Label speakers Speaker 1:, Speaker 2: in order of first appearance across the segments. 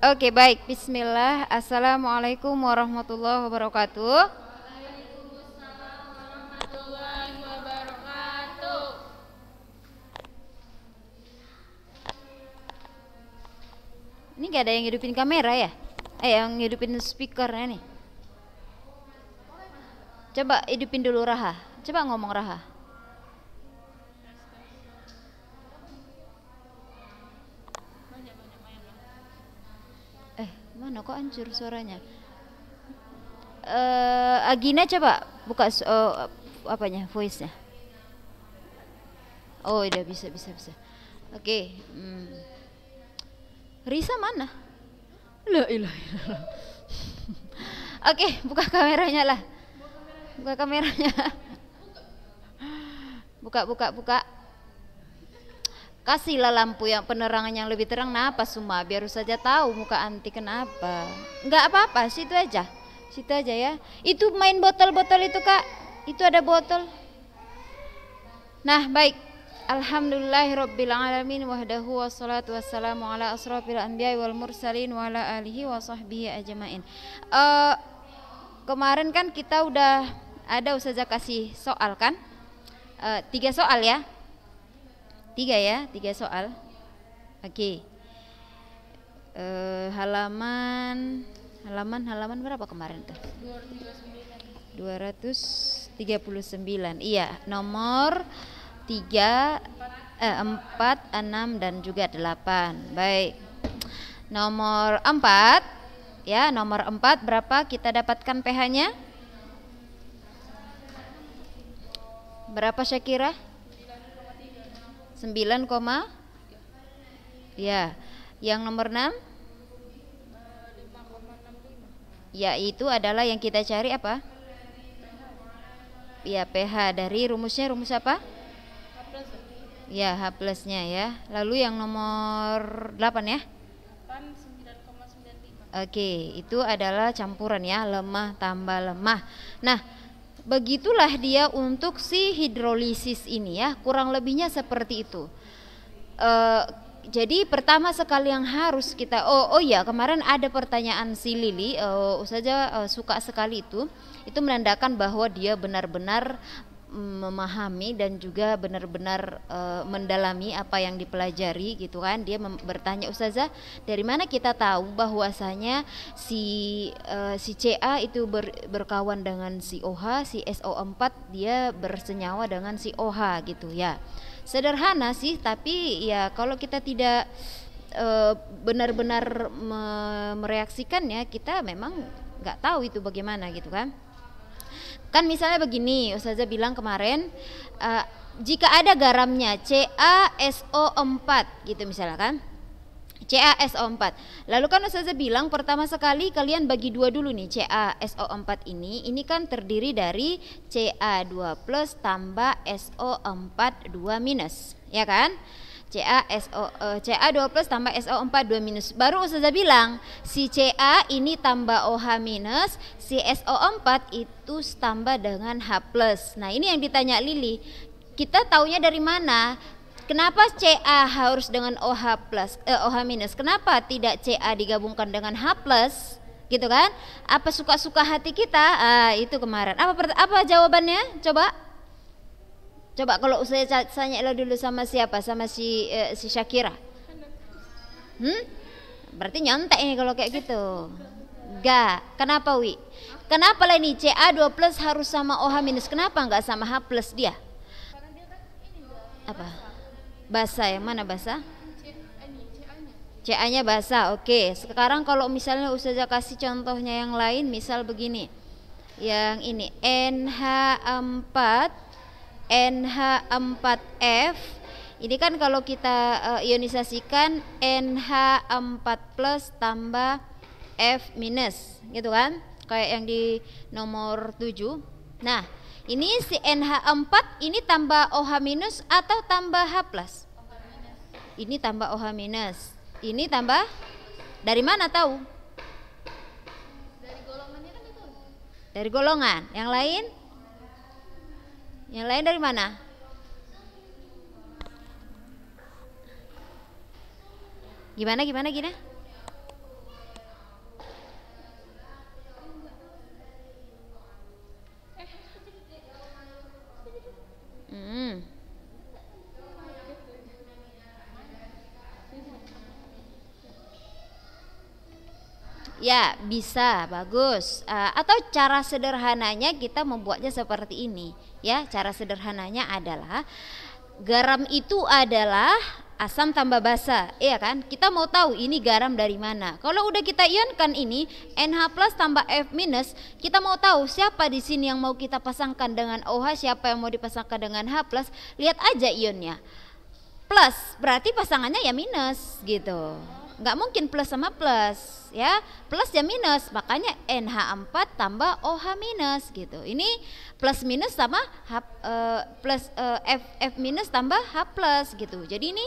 Speaker 1: Oke okay, baik, bismillah Assalamualaikum warahmatullahi wabarakatuh Ini gak ada yang hidupin kamera ya? Eh yang hidupin speakernya nih Coba hidupin dulu Raha Coba ngomong Raha Mana kok hancur suaranya? Uh, Agina coba buka uh, apanya voice-nya. Oh, udah bisa bisa bisa. Oke. Okay. Hmm. Risa mana? La ilah. Oke, buka kameranya lah. Buka kameranya. Buka buka buka. Kasihlah lampu yang penerangan yang lebih terang. Kenapa semua Biar saja tahu muka anti kenapa. nggak apa-apa, situ aja. Situ aja ya. Itu main botol-botol itu kak. Itu ada botol. Nah baik. Alhamdulillahirrabbilalamin wahdahu wassalatu wassalamu ala asrafil anbiya wal mursalin wa ala alihi wa sahbihi ajmain. Uh, kemarin kan kita udah ada usaha kasih soal kan? Uh, tiga soal ya Tiga ya, tiga soal. Oke. Okay. Uh, eh, halaman halaman halaman berapa kemarin tuh? 239. 239. Iya, nomor tiga eh, 4, 6 dan juga delapan Baik. Nomor empat ya, nomor empat berapa kita dapatkan pH-nya? Berapa Syakira? 9, ya. Yang nomor 6? Yaitu adalah yang kita cari apa? Ya, pH dari rumusnya rumus apa? Ya, H plusnya ya. Lalu yang nomor 8 ya? Oke, itu adalah campuran ya, lemah tambah lemah. Nah, Begitulah dia untuk si hidrolisis ini ya, kurang lebihnya seperti itu. E, jadi pertama sekali yang harus kita oh oh ya kemarin ada pertanyaan si Lili oh, eh, saja eh, suka sekali itu itu menandakan bahwa dia benar-benar memahami dan juga benar-benar e, mendalami apa yang dipelajari gitu kan dia bertanya ustazah dari mana kita tahu bahwasanya si e, si CA itu ber, berkawan dengan si OH si SO4 dia bersenyawa dengan si OH gitu ya sederhana sih tapi ya kalau kita tidak eh, benar-benar me, ya kita memang nggak tahu itu bagaimana gitu kan Kan misalnya begini, Ustazah bilang kemarin uh, jika ada garamnya CaSO4 gitu misalnya kan. CaSO4. Lalu kan Ustazah bilang pertama sekali kalian bagi dua dulu nih CaSO4 ini. Ini kan terdiri dari Ca2 plus tambah SO4 2 minus, ya kan? CA SO uh, e, CA 2 plus tambah SO 4 2 minus. Baru Ustazah bilang si CA ini tambah OH minus, si SO 4 itu tambah dengan H plus. Nah, ini yang ditanya Lili. Kita taunya dari mana? Kenapa CA harus dengan OH plus eh, OH minus? Kenapa tidak CA digabungkan dengan H plus? Gitu kan? Apa suka-suka hati kita? Ah, itu kemarin. Apa apa jawabannya? Coba. Coba kalau saya tanya dulu sama siapa? Sama si eh, si Shakira. Hmm? Berarti nyontek ini kalau kayak gitu. Enggak. Kenapa, Wi? Kenapa lah ini CA 2 plus harus sama OH minus? Kenapa enggak sama H plus dia? Apa? Bahasa yang mana bahasa? CA-nya bahasa. Oke, sekarang kalau misalnya Ustazah kasih contohnya yang lain, misal begini. Yang ini NH4 NH4F ini kan kalau kita uh, ionisasikan NH4 plus tambah F minus gitu kan kayak yang di nomor 7 nah ini si NH4 ini tambah OH minus atau tambah H plus ini tambah OH minus ini tambah dari mana tahu dari kan golongan yang lain yang lain dari mana? Gimana gimana gimana? bisa, bagus. Uh, atau cara sederhananya kita membuatnya seperti ini, ya. Cara sederhananya adalah garam itu adalah asam tambah basa, iya kan? Kita mau tahu ini garam dari mana. Kalau udah kita ionkan ini NH+ plus tambah F-, minus kita mau tahu siapa di sini yang mau kita pasangkan dengan OH, siapa yang mau dipasangkan dengan H+, plus lihat aja ionnya. Plus berarti pasangannya ya minus gitu nggak mungkin plus sama plus ya plus ya minus makanya NH4 tambah OH minus gitu ini plus minus sama H, uh, plus uh, F, F minus tambah H plus gitu jadi ini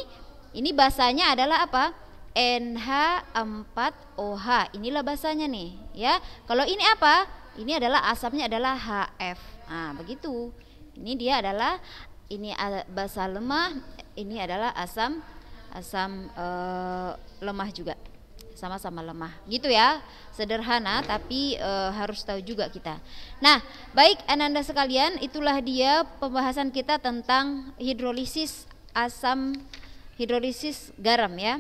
Speaker 1: ini bahasanya adalah apa NH4OH inilah bahasanya nih ya kalau ini apa ini adalah asapnya adalah HF nah begitu ini dia adalah ini basa lemah ini adalah asam asam uh, lemah juga sama-sama lemah gitu ya sederhana tapi e, harus tahu juga kita nah baik ananda sekalian itulah dia pembahasan kita tentang hidrolisis asam hidrolisis garam ya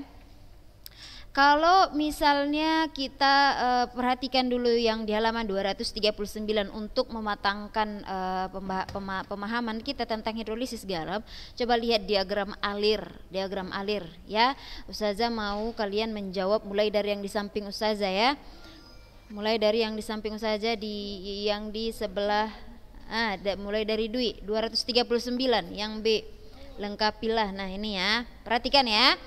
Speaker 1: kalau misalnya kita uh, perhatikan dulu yang di halaman 239 untuk mematangkan uh, eh, pemah pemah pemahaman kita tentang hidrolisis garam, coba lihat diagram alir, diagram alir ya. Ustazah mau kalian menjawab mulai dari yang di samping Ustazah ya. Mulai dari yang di samping Ustazah di yang di sebelah ah da, mulai dari Dwi 239 yang B. Lengkapilah. Nah, ini ya. Perhatikan ya.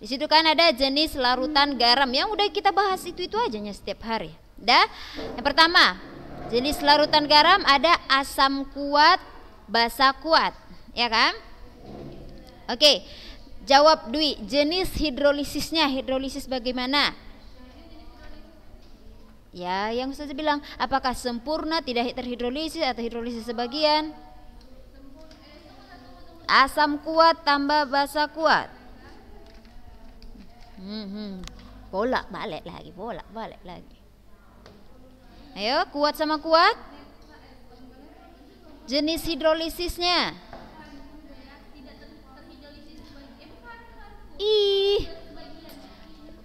Speaker 1: Di situ kan ada jenis larutan garam yang udah kita bahas itu-itu aja setiap hari. Dah. Yang pertama, jenis larutan garam ada asam kuat, basa kuat, ya kan? Oke. Jawab Dwi, jenis hidrolisisnya, hidrolisis bagaimana? Ya, yang saya bilang, apakah sempurna tidak terhidrolisis atau hidrolisis sebagian? Asam kuat tambah basa kuat. Hmm, bolak balik lagi, bolak balik lagi. Ayo, kuat sama kuat. Jenis hidrolisisnya. Ih.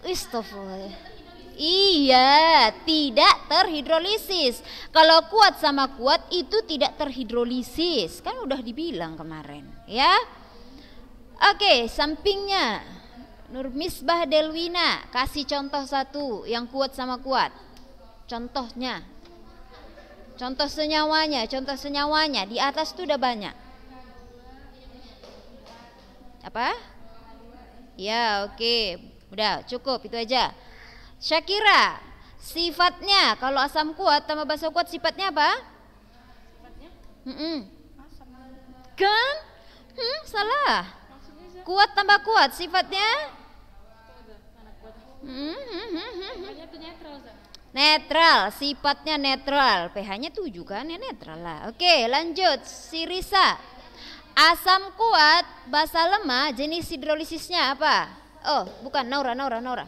Speaker 1: Istagfirullah. Iya, tidak terhidrolisis. Kalau kuat sama kuat itu tidak terhidrolisis. Kan udah dibilang kemarin, ya. Oke, sampingnya Nur Misbah Delwina, kasih contoh satu yang kuat sama kuat. Contohnya. Contoh senyawanya, contoh senyawanya di atas tuh udah banyak. Apa? Ya, oke. Okay. Udah, cukup itu aja. Syakira, sifatnya kalau asam kuat tambah basa kuat sifatnya apa? Sifatnya? Mm -mm. Kan? Hmm, salah. Kuat tambah kuat sifatnya? Netral, sifatnya netral. pH-nya tujuh kan, ya netral lah. Oke, lanjut. Sirisa. Asam kuat, basa lemah, jenis hidrolisisnya apa? Oh, bukan Nora, Nora, Nora.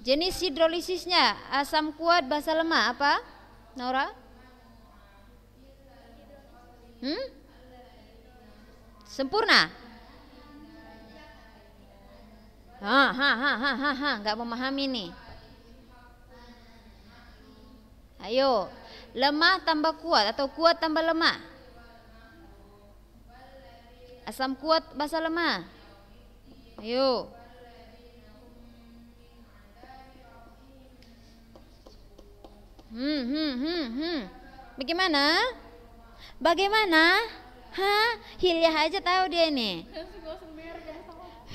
Speaker 1: Jenis hidrolisisnya asam kuat, basa lemah apa? Nora? Hmm? Sempurna. Ha ha ha ha ha ha enggak memahami nih. Ayo, lemah tambah kuat atau kuat tambah lemah? Asam kuat bahasa lemah. Ayo. Hmm, hmm, hmm, hmm. Bagaimana? Bagaimana? Hah? Hilyah aja tahu dia ini.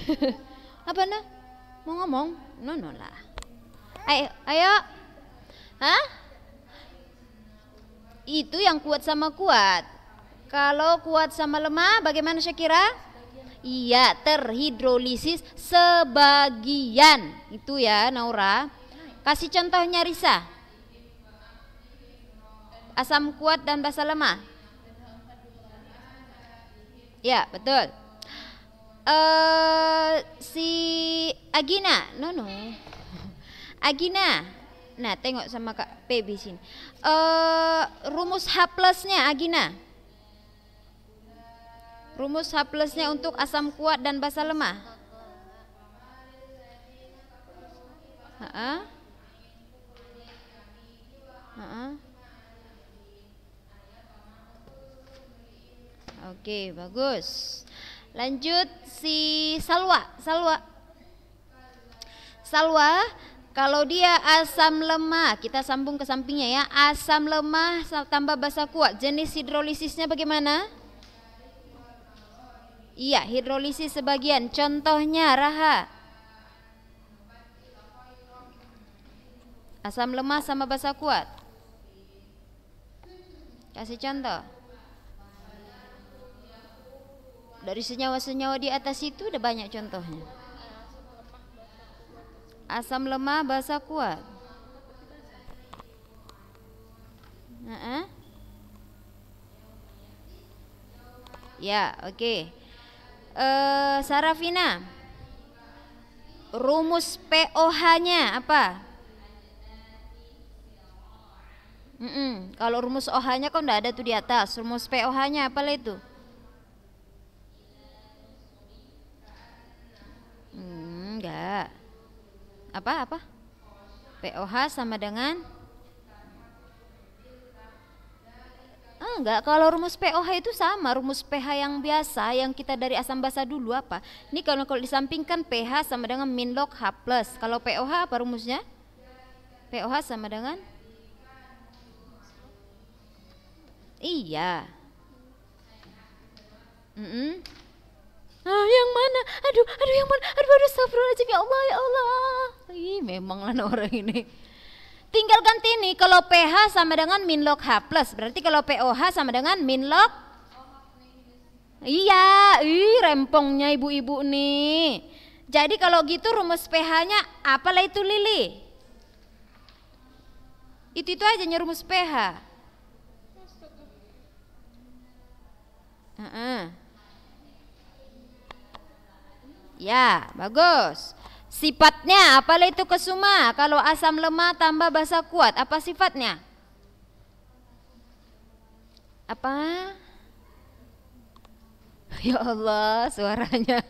Speaker 1: Apa nak Mau ngomong? No, no lah. Ayo, ayo. Hah? Itu yang kuat sama kuat. Kalau kuat sama lemah, bagaimana Syakira? Iya, terhidrolisis sebagian. Itu ya, Naura. Kasih contohnya Risa. Asam kuat dan basa lemah. Ya, betul. Eh, Agina, no no. Agina. Nah, tengok sama Kak Pebi di sini. Uh, rumus H plusnya Agina. Rumus H plusnya untuk asam kuat dan basa lemah. Ha -uh. Uh -ha. Oke, bagus. Lanjut si Salwa, Salwa. Salwa, kalau dia asam lemah, kita sambung ke sampingnya ya. Asam lemah tambah basa kuat, jenis hidrolisisnya bagaimana? Iya, hidrolisis sebagian. Contohnya raha. Asam lemah sama basa kuat. Kasih contoh. Dari senyawa-senyawa di atas itu ada banyak contohnya. Asam lemah basa kuat. Nah, Ya, oke. Okay. Uh, eh, Sarafina, rumus POH-nya apa? Mm -mm. Kalau rumus OH-nya kok enggak ada tuh di atas. Rumus POH-nya apa itu? apa apa POH sama dengan enggak kalau rumus POH itu sama rumus pH yang biasa yang kita dari asam basa dulu apa ini kalau kalau disampingkan pH sama dengan min log H plus kalau POH apa rumusnya POH sama dengan iya mm -mm. Ah, yang mana? aduh aduh yang mana aduh aduh astagfirullahaladzim ya Allah ya Allah ih memanglah orang ini tinggal ganti nih kalau PH sama dengan min log H plus berarti kalau POH sama dengan min log iya ih rempongnya ibu-ibu nih jadi kalau gitu rumus PH-nya apalah itu Lili? Itu itu aja rumus PH. Uh -uh. Ya, bagus. Sifatnya apa itu kesuma? Kalau asam lemah tambah basa kuat, apa sifatnya? Apa? Ya Allah, suaranya.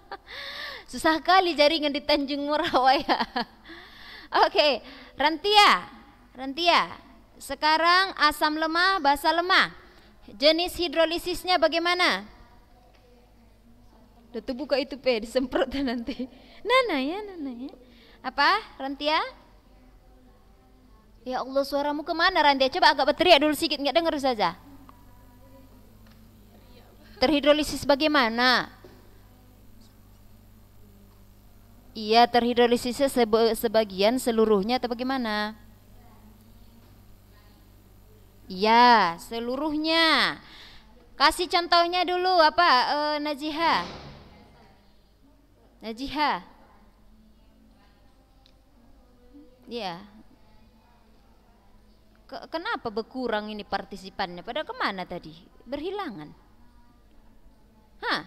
Speaker 1: Susah kali jaringan di Tanjung Merawa ya. Oke, rentia, Rantia. Rantia, sekarang asam lemah, basa lemah. Jenis hidrolisisnya bagaimana? Udah tuh buka itu pe disemprot nanti. Nana ya, Nana ya. Apa? Rantia? Ya Allah suaramu kemana Rantia? Coba agak berteriak dulu sedikit nggak dengar saja. Terhidrolisis bagaimana? Iya terhidrolisisnya sebagian seluruhnya atau bagaimana? Iya seluruhnya. Kasih contohnya dulu apa e, eh, Najiha? Najiha. Ya. Kenapa berkurang ini partisipannya? Pada kemana tadi? Berhilangan. Hah?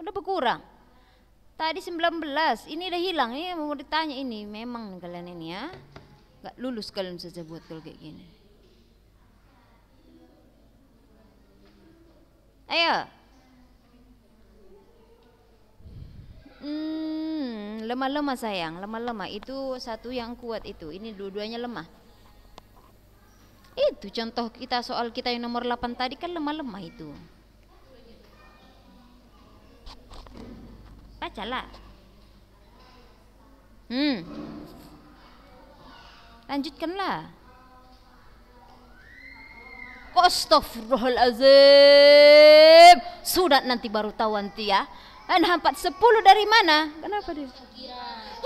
Speaker 1: Udah berkurang. Tadi 19, ini udah hilang. Ini mau ditanya ini, memang kalian ini ya. Gak lulus kalian saja buat kalau kayak gini. Ayo. lemah-lemah sayang, lemah-lemah itu satu yang kuat itu. Ini dua-duanya lemah. Itu contoh kita soal kita yang nomor 8 tadi kan lemah-lemah itu. Bacalah. Hmm. Lanjutkanlah. Astagfirullahalazim. Sudah nanti baru tahu nanti ya empat eh, 410 dari mana? Kenapa dia? Syakira,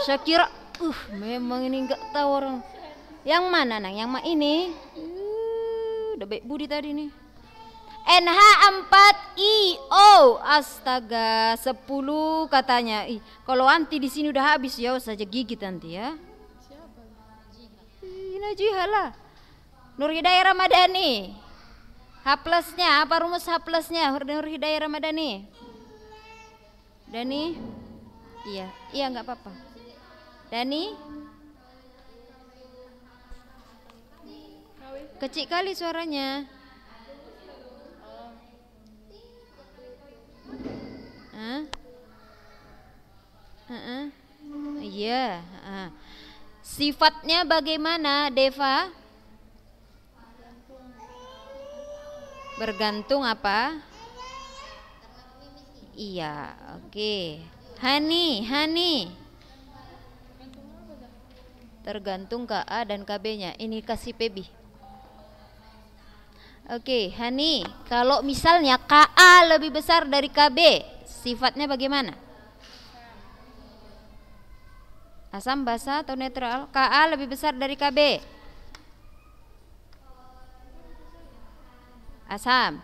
Speaker 1: Shakira. Uh, memang ini enggak tahu orang. Yang mana, Nang? Yang mana ini? Uh, udah baik budi tadi nih. nh 4 O. Astaga, sepuluh katanya. Ih, kalau anti di sini udah habis ya, saja gigit nanti ya. Siapa? Najiha. lah. Nur Hidayah Ramadhani. H plusnya, apa rumus H plusnya Nur Hidayah Ramadhani? Dani iya iya nggak apa-apa Dani kecil kali suaranya Ah, Uh Iya. Sifatnya bagaimana, Deva? Bergantung apa? Iya, oke. Okay. Hani, Hani. Tergantung KA dan KB-nya. Ini kasih Pb. Oke, okay, Hani, kalau misalnya KA lebih besar dari KB, sifatnya bagaimana? Asam basa atau netral? KA lebih besar dari KB. Asam.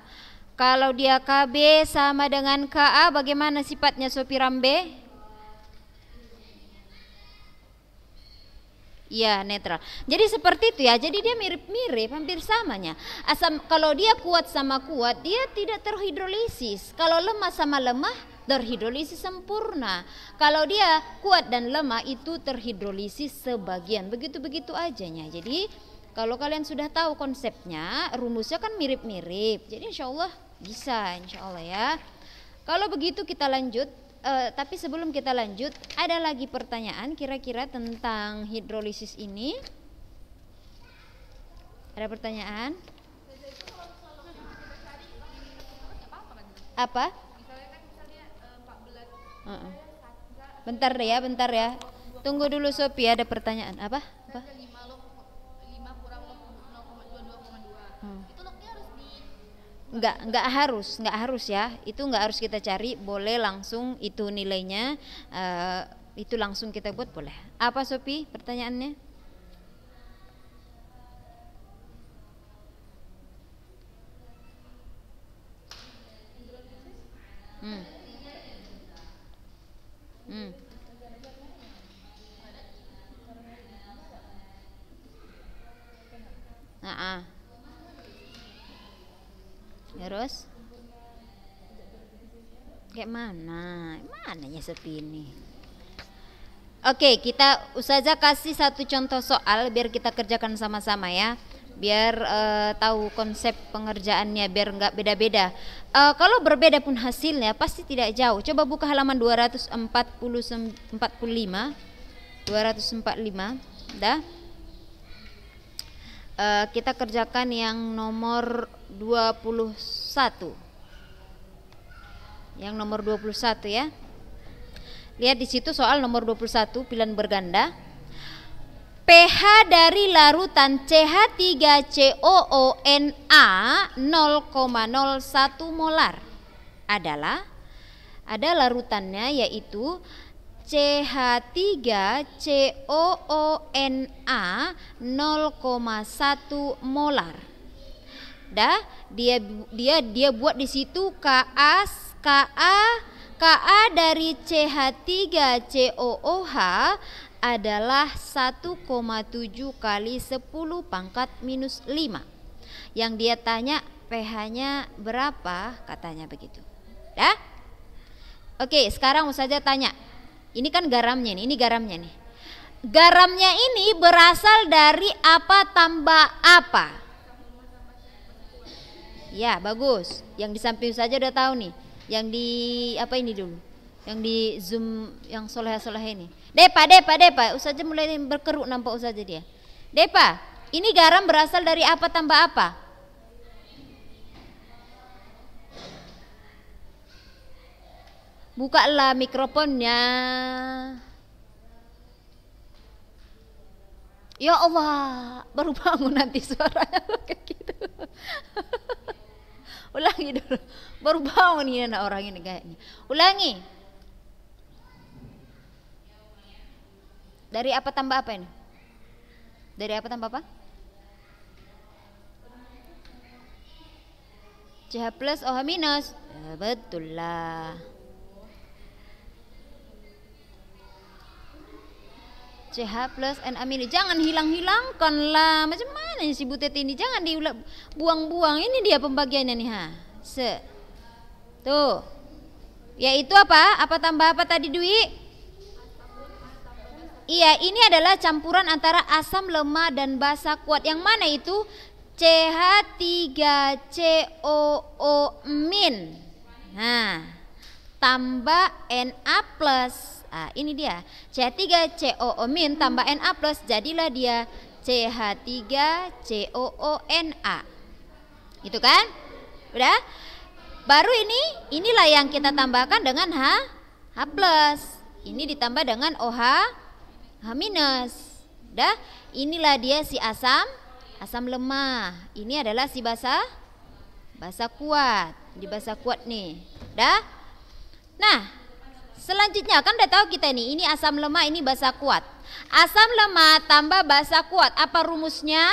Speaker 1: Kalau dia KB sama dengan KA bagaimana sifatnya sopiram B? Ya netral. Jadi seperti itu ya. Jadi dia mirip-mirip, hampir samanya. Asam kalau dia kuat sama kuat, dia tidak terhidrolisis. Kalau lemah sama lemah, terhidrolisis sempurna. Kalau dia kuat dan lemah itu terhidrolisis sebagian. Begitu-begitu ajanya. Jadi kalau kalian sudah tahu konsepnya, rumusnya kan mirip-mirip. Jadi insya Allah bisa, insya Allah ya. Kalau begitu kita lanjut. E, tapi sebelum kita lanjut, ada lagi pertanyaan kira-kira tentang hidrolisis ini. Ada pertanyaan? Apa? Bentar ya, bentar ya. Tunggu dulu Sopi ada pertanyaan. Apa? Apa? nggak nggak harus nggak harus ya itu nggak harus kita cari boleh langsung itu nilainya uh, itu langsung kita buat boleh apa Sopi pertanyaannya hmm. Hmm. Uh -uh terus kayak mana mananya sepi ini Oke, kita usaha kasih satu contoh soal biar kita kerjakan sama-sama ya. Biar uh, tahu konsep pengerjaannya biar nggak beda-beda. Uh, kalau berbeda pun hasilnya pasti tidak jauh. Coba buka halaman 245 245. Dah uh, kita kerjakan yang nomor 21 yang nomor 21 ya lihat di situ soal nomor 21 pilihan berganda pH dari larutan CH3COONA 0,01 molar adalah ada larutannya yaitu CH3COONA 0,1 molar. Dah, dia dia dia buat di situ Ka Ka Ka dari CH3COOH adalah 1,7 kali 10 pangkat minus 5. Yang dia tanya pH-nya berapa, katanya begitu. Dah? Oke, sekarang saja tanya. Ini kan garamnya nih, ini garamnya nih. Garamnya ini berasal dari apa tambah apa? Ya, bagus. Yang di samping saja udah tahu nih. Yang di apa ini dulu? Yang di Zoom yang soleh-soleh ini. Depa, Depa, Depa. Usaja mulai berkeruk nampak usaja dia. Depa, ini garam berasal dari apa tambah apa? Bukalah mikrofonnya. Ya Allah, baru bangun nanti suaranya kayak gitu. Ulangi dulu. Baru bangun ini ya, anak orang ini kayaknya. Ulangi. Dari apa tambah apa ini? Dari apa tambah apa? CH plus OH minus. Ya, betul lah. CH plus N amino jangan hilang-hilangkan lah macam mana si butet ini jangan dibuang-buang ini dia pembagiannya nih ha se tuh yaitu apa apa tambah apa tadi Dwi Iya, ini adalah campuran antara asam lemah dan basa kuat. Yang mana itu? CH3COO min. Nah, tambah Na plus Ah, ini dia. C3COO- tambah Na+, jadilah dia CH3COONA. Gitu kan? Udah? Baru ini inilah yang kita tambahkan dengan H H+. Ini ditambah dengan OH H-. Udah? Inilah dia si asam asam lemah. Ini adalah si basa basa kuat. Di basa kuat nih. Dah? Nah, Selanjutnya kan udah tahu kita nih, ini asam lemah, ini basa kuat. Asam lemah tambah basa kuat, apa rumusnya?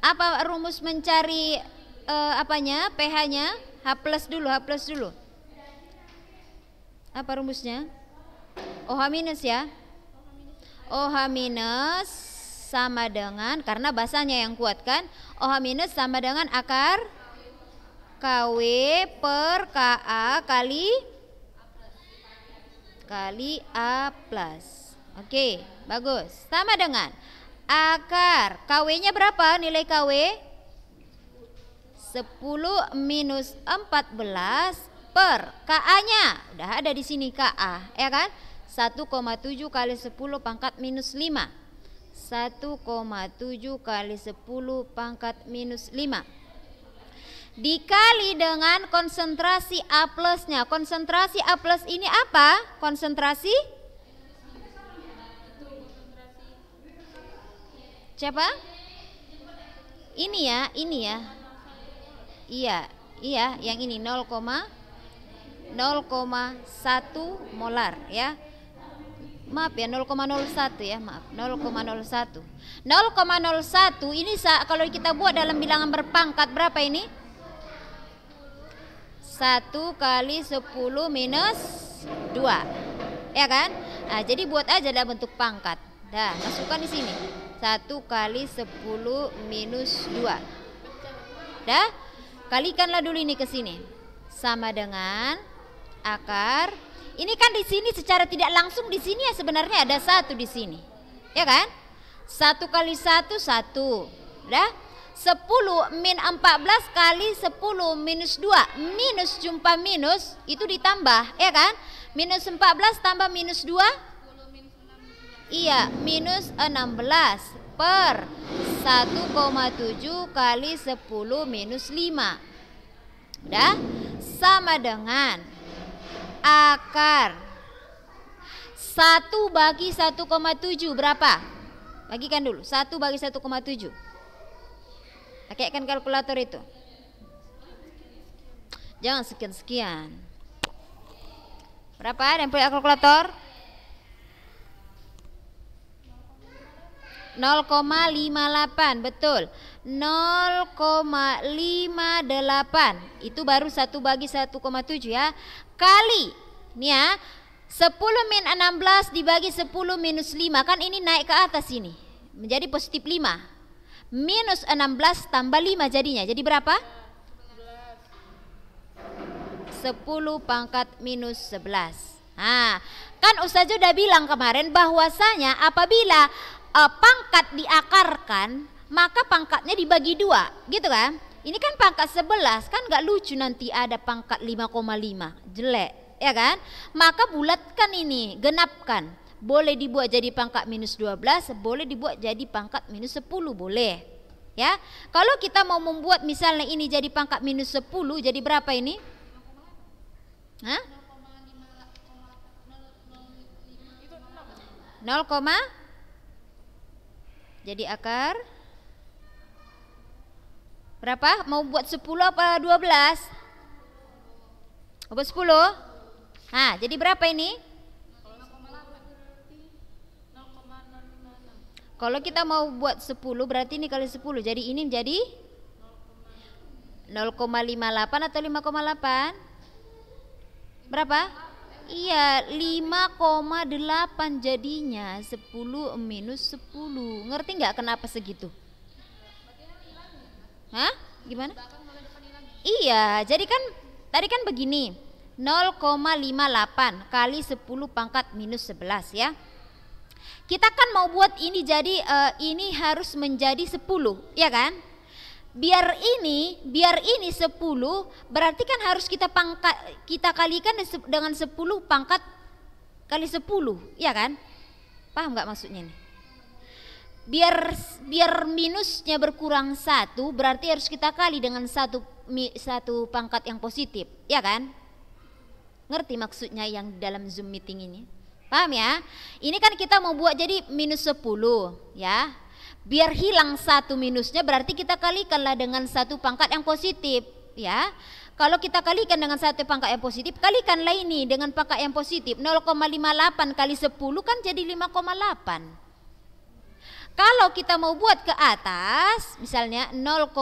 Speaker 1: Apa rumus mencari uh, apanya? pH-nya? H plus dulu, H plus dulu. Apa rumusnya? OH minus ya. OH minus sama dengan karena basanya yang kuat kan. OH minus sama dengan akar KW per KA kali kali A plus. Oke, bagus. Sama dengan akar. KW-nya berapa nilai KW? 10 minus 14 per KA-nya. Udah ada di sini KA, ya kan? 1,7 kali 10 pangkat minus 5. 1,7 kali 10 pangkat minus 5 dikali dengan konsentrasi A plusnya. Konsentrasi A plus ini apa? Konsentrasi? Siapa? Ini ya, ini ya. Iya, iya, yang ini 0, 0,1 molar ya maaf ya 0,01 ya maaf 0,01 0,01 ini kalau kita buat dalam bilangan berpangkat berapa ini 1 kali 10 minus 2. Ya kan? Nah, jadi buat aja dalam bentuk pangkat. Dah, masukkan di sini. 1 kali 10 minus 2. Dah? Kalikanlah dulu ini ke sini. Sama dengan akar. Ini kan di sini secara tidak langsung di sini ya sebenarnya ada satu di sini. Ya kan? 1 kali 1, 1 Dah? 10 min 14 kali 10 minus 2 minus jumpa minus itu ditambah ya kan minus 14 tambah minus 2 iya minus 16 per 1,7 kali 10 minus 5 udah sama dengan akar 1 bagi 1,7 berapa? Bagikan dulu 1 bagi 1,7 Pakaikan kalkulator itu. Jangan sekian-sekian. Berapa ada yang punya kalkulator? 0,58 betul 0,58 itu baru 1 bagi 1,7 ya kali nih ya 10 min 16 dibagi 10 minus 5 kan ini naik ke atas ini menjadi positif 5 minus 16 tambah 5 jadinya. Jadi berapa? 10 pangkat minus 11. Nah, kan Ustaz sudah bilang kemarin bahwasanya apabila uh, pangkat diakarkan, maka pangkatnya dibagi dua, gitu kan? Ini kan pangkat 11, kan gak lucu nanti ada pangkat 5,5, jelek, ya kan? Maka bulatkan ini, genapkan boleh dibuat jadi pangkat minus 12, boleh dibuat jadi pangkat minus 10, boleh. Ya, kalau kita mau membuat misalnya ini jadi pangkat minus 10, jadi berapa ini? Hah? 0, jadi akar berapa? Mau buat 10 apa 12? Mau buat 10? Nah, jadi berapa ini? Kalau kita mau buat 10 berarti ini kali 10. Jadi ini menjadi 0,58 atau 5,8? Berapa? Iya, 5,8 jadinya 10 minus 10. Ngerti nggak kenapa segitu? Hah? Gimana? Iya, jadi kan tadi kan begini. 0,58 kali 10 pangkat minus 11 ya. Kita kan mau buat ini jadi uh, ini harus menjadi 10, ya kan? biar ini biar ini 10 berarti kan harus kita pangkat kita kalikan dengan 10 pangkat kali 10 ya kan paham nggak maksudnya ini? biar biar minusnya berkurang satu berarti harus kita kali dengan satu satu pangkat yang positif ya kan ngerti maksudnya yang dalam zoom meeting ini Paham ya? Ini kan kita mau buat jadi minus 10 ya. Biar hilang satu minusnya berarti kita kalikanlah dengan satu pangkat yang positif ya. Kalau kita kalikan dengan satu pangkat yang positif, kalikanlah ini dengan pangkat yang positif. 0,58 kali 10 kan jadi delapan. Kalau kita mau buat ke atas, misalnya 0,58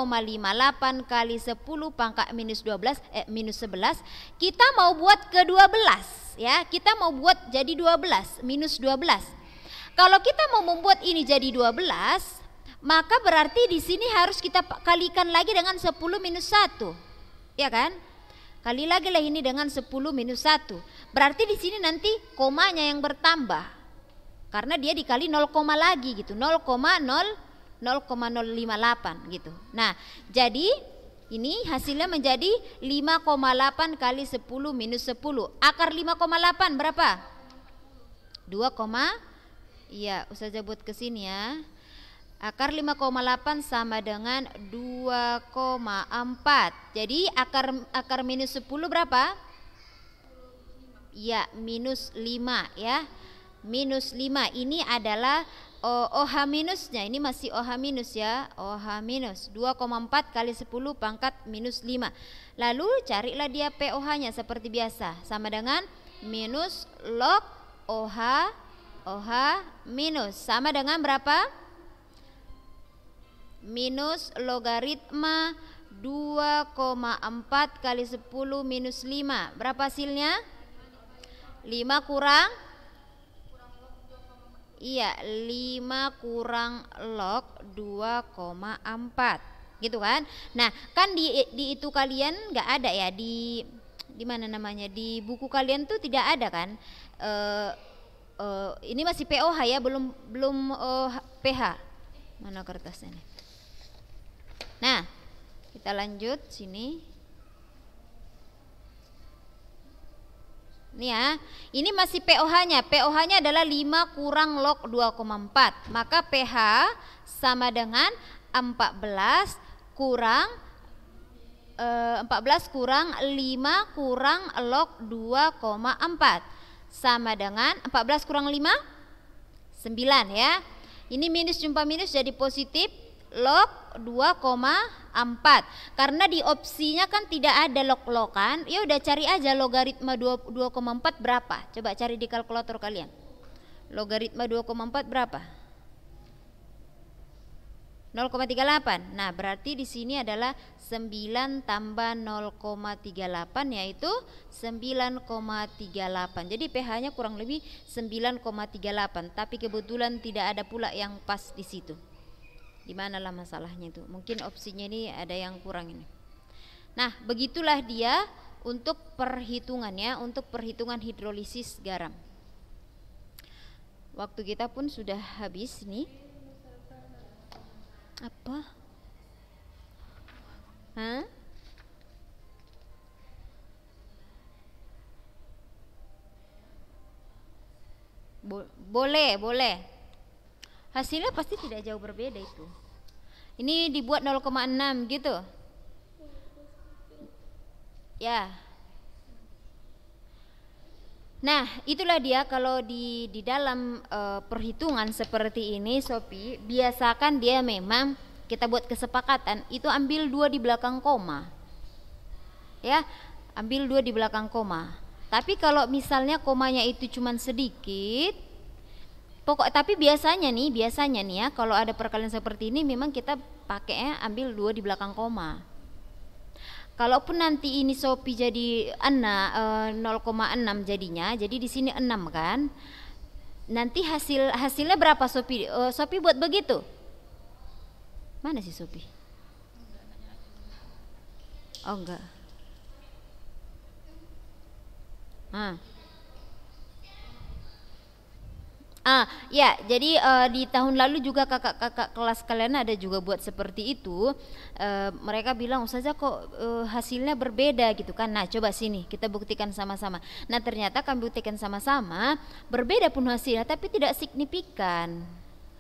Speaker 1: kali 10 pangkat minus 12, eh, minus 11, kita mau buat ke 12 ya, kita mau buat jadi 12, minus 12. Kalau kita mau membuat ini jadi 12, maka berarti di sini harus kita kalikan lagi dengan 10 minus 1, ya kan? Kali lagi lah ini dengan 10 minus 1. Berarti di sini nanti komanya yang bertambah karena dia dikali 0, lagi gitu 0,0 gitu nah jadi ini hasilnya menjadi 5,8 kali 10 minus 10 akar 5,8 berapa 2, iya Ustazah buat ke sini ya Akar 5,8 sama dengan 2,4. Jadi akar akar minus 10 berapa? Iya, ya, minus 5 ya minus 5 ini adalah OH minusnya ini masih OH minus ya OH minus 2,4 kali 10 pangkat minus 5 lalu carilah dia POH nya seperti biasa sama dengan minus log OH OH minus sama dengan berapa minus logaritma 2,4 kali 10 minus 5 berapa hasilnya 5 kurang Iya, 5 kurang log 2,4. Gitu kan? Nah, kan di di itu kalian nggak ada ya di di mana namanya? Di buku kalian tuh tidak ada kan? E, e, ini masih POH ya, belum belum e, eh, PH. Mana kertasnya nih? Nah, kita lanjut sini. Nih ya, ini masih POH-nya. POH-nya adalah 5 kurang log 2,4. Maka pH sama dengan 14 kurang e, eh, 14 kurang 5 kurang log 2,4 sama dengan 14 kurang 5 9 ya. Ini minus jumpa minus jadi positif log 2,4 karena di opsinya kan tidak ada log kan ya udah cari aja logaritma 2,4 berapa coba cari di kalkulator kalian logaritma 2,4 berapa 0,38 nah berarti di sini adalah 9 tambah 0,38 yaitu 9,38 jadi pH nya kurang lebih 9,38 tapi kebetulan tidak ada pula yang pas di situ di manalah masalahnya itu mungkin opsinya ini ada yang kurang ini nah begitulah dia untuk perhitungannya untuk perhitungan hidrolisis garam waktu kita pun sudah habis nih apa Hah? Bo boleh, boleh hasilnya pasti tidak jauh berbeda itu ini dibuat 0,6 gitu ya nah itulah dia kalau di di dalam e, perhitungan seperti ini Sopi biasakan dia memang kita buat kesepakatan itu ambil dua di belakang koma ya ambil dua di belakang koma tapi kalau misalnya komanya itu cuma sedikit Pokok tapi biasanya nih, biasanya nih ya kalau ada perkalian seperti ini memang kita pakainya ambil dua di belakang koma. Kalaupun nanti ini Sopi jadi 6 0,6 eh, jadinya, jadi di sini 6 kan. Nanti hasil hasilnya berapa Sopi? Eh, Sopi buat begitu. Mana sih Sopi? Oh enggak. Ah. Ah, ya, jadi uh, di tahun lalu juga kakak-kakak kelas kalian ada juga buat seperti itu. Uh, mereka bilang, saja kok uh, hasilnya berbeda gitu kan?" Nah, coba sini kita buktikan sama-sama. Nah, ternyata kami buktikan sama-sama berbeda pun hasilnya tapi tidak signifikan.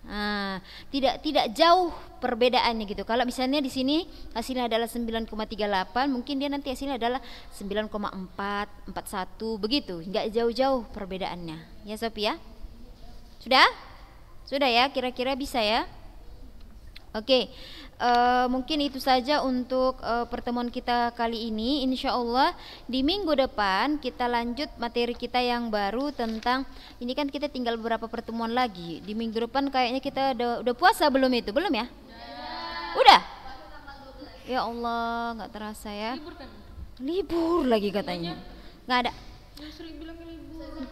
Speaker 1: Nah, tidak tidak jauh perbedaannya gitu. Kalau misalnya di sini hasilnya adalah 9,38, mungkin dia nanti hasilnya adalah empat satu begitu. Enggak jauh-jauh perbedaannya. Ya, Sophia? ya? Sudah? Sudah ya, kira-kira bisa ya. Oke, okay. Eh, mungkin itu saja untuk uh, pertemuan kita kali ini. Insya Allah di minggu depan kita lanjut materi kita yang baru tentang ini kan kita tinggal beberapa pertemuan lagi. Di minggu depan kayaknya kita udah, udah puasa belum itu? Belum ya? Udah. Ya Allah, nggak terasa ya. Libur, kan? libur lagi katanya. Iya. Nggak ada.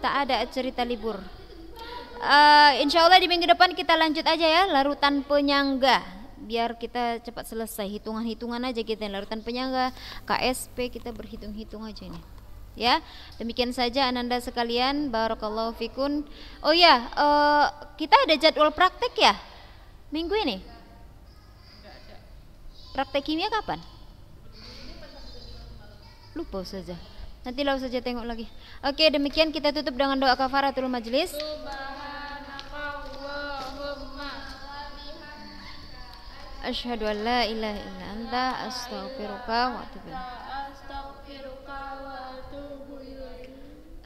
Speaker 1: Tak ada cerita libur uh, eh, insya Allah di minggu depan kita lanjut aja ya larutan penyangga biar kita cepat selesai hitungan-hitungan aja kita larutan penyangga KSP kita berhitung-hitung aja ini ya demikian saja ananda sekalian barakallahu fikun oh ya uh, kita ada jadwal praktek ya minggu ini praktek kimia kapan lupa saja nanti lalu saja tengok lagi oke demikian kita tutup dengan doa kafaratul majelis Subhan Asyhadu an la ilaha illa anta astaghfiruka wa atubu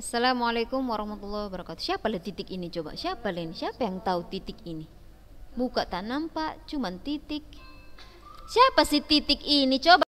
Speaker 1: Assalamualaikum warahmatullahi wabarakatuh. Siapa lihat titik ini coba? Siapa lihat? Siapa yang tahu titik ini? Muka tak nampak, cuman titik. Siapa sih titik ini coba?